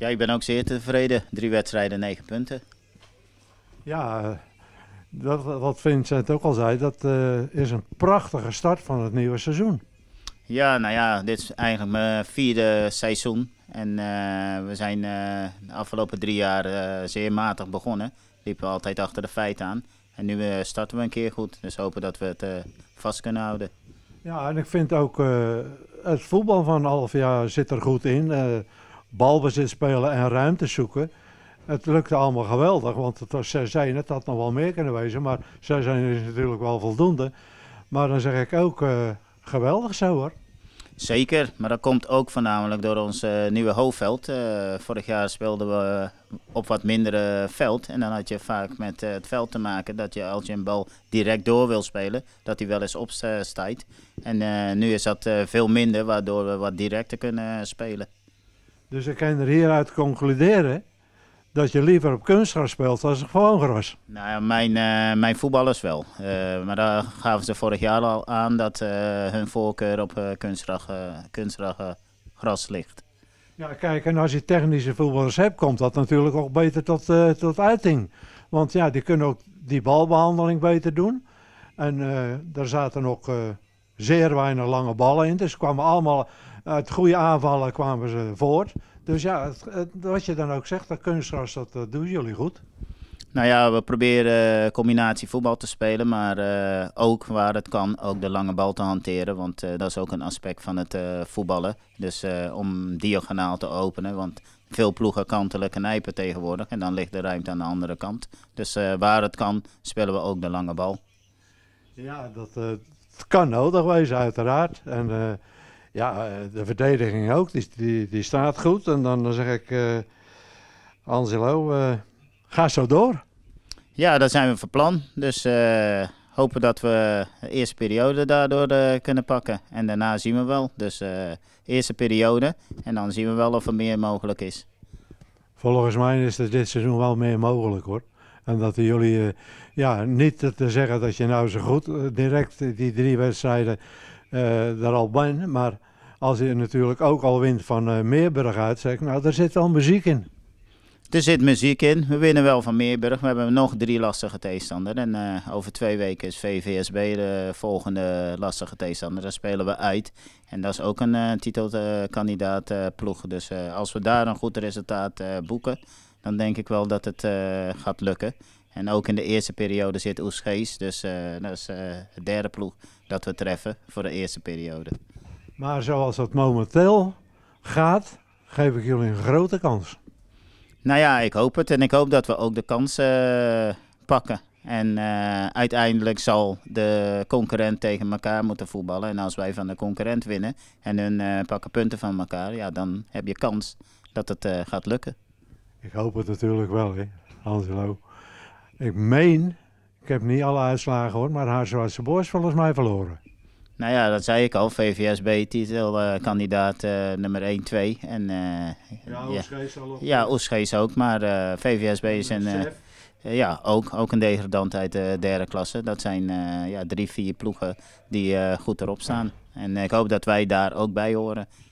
Ja, ik ben ook zeer tevreden. Drie wedstrijden, negen punten. Ja, dat, wat Vincent ook al zei, dat eh, is een prachtige start van het nieuwe seizoen. Ja, nou ja, dit is eigenlijk mijn vierde seizoen. En eh, we zijn eh, de afgelopen drie jaar zeer matig begonnen. Liepen we altijd achter de feiten aan. En nu starten we een keer goed. Dus hopen dat we het vast kunnen houden. Ja, en ik vind ook het voetbal van half jaar zit er goed in balbezit spelen en ruimte zoeken. Het lukte allemaal geweldig, want het was zij zijn, het had nog wel meer kunnen wezen, maar zij zijn dus natuurlijk wel voldoende. Maar dan zeg ik ook, eh, geweldig zo hoor. Zeker, maar dat komt ook voornamelijk door ons eh, nieuwe hoofdveld. Eh, vorig jaar speelden we op wat mindere veld. En dan had je vaak met het veld te maken dat je als je een bal direct door wil spelen, dat hij wel eens opstijgt. En nu is dat veel minder, waardoor we wat directer kunnen spelen. Dus ik kan er hieruit concluderen dat je liever op kunstgras speelt dan op gewoon gras. Nou ja, mijn, uh, mijn voetballers wel. Eh, maar daar gaven ze vorig jaar al aan dat eh, hun voorkeur op kunstgras, kunstgras gras ligt. Ja, kijk, en als je technische voetballers hebt, komt dat natuurlijk ook beter tot, tot uiting. Want ja, die kunnen ook die balbehandeling beter doen. En daar zaten ook zeer weinig lange ballen in. Dus kwamen allemaal uit goede aanvallen kwamen ze voor Dus ja, wat je dan ook zegt, dat kunstgras, dat, dat doen jullie goed. Nou ja, we proberen eh, combinatie voetbal te spelen, maar eh, ook waar het kan, ook de lange bal te hanteren. Want eh, dat is ook een aspect van het voetballen. Dus om diagonaal te openen, want veel ploegen kantelen nijpen tegenwoordig. En dan ligt de ruimte aan de andere kant. Dus waar het kan, spelen we ook de lange bal. Ja, dat, uh, kan nodig wezen, uiteraard. En eh, ja, eh, de verdediging ook, die, die, die, staat goed. En dan zeg ik, uh, Angelo, ga zo door. Ja, dat zijn we van plan. Dus hopen dat we de eerste periode daardoor kunnen pakken. En daarna zien we wel. Dus uh, eerste periode. En dan zien we wel of er meer mogelijk is. Volgens mij is er dit seizoen wel meer mogelijk hoor. En dat jullie, eh, ja, niet te zeggen dat je nou zo goed eh, direct die drie wedstrijden eh, er al bent, maar als je natuurlijk ook al wint van Meerburg uit, zeg ik, nou, daar zit al muziek in. Er zit muziek in. We winnen wel van Meerburg. We hebben nog drie lastige tegenstander. En over twee weken is VVSB de volgende lastige tegenstander. Daar spelen we uit. En dat is ook een uh, titelkandidaat ploeg. Dus als we daar een goed resultaat boeken, dan denk ik wel dat het eh, gaat lukken. En ook in de eerste periode zit Oesgees. Dus eh, dat is de eh, derde ploeg dat we treffen voor de eerste periode. Maar zoals dat momenteel gaat, geef ik jullie een grote kans. Nou ja, ik hoop het. En ik hoop dat we ook de kansen pakken. En uiteindelijk zal de concurrent tegen elkaar moeten voetballen. En als wij van de concurrent winnen en hun uh, pakken punten van elkaar, ja, dan heb je kans dat het gaat lukken. Ik hoop het natuurlijk wel, hè, Angelo. Ik meen, ik heb niet alle uitslagen hoor, maar haar Zwarte is volgens mij verloren. Nou ja, dat zei ik al. VVSB-titelkandidaat eh, nummer 1, 2. En, eh, ja, Oesgees ja. al ook. Ja, Oesgees ook. Maar eh, VVSB is een... ja, ook, ook een degradant uit de derde klasse. Dat zijn ja, drie, vier ploegen die goed erop staan. En ik hoop dat wij daar ook bij horen.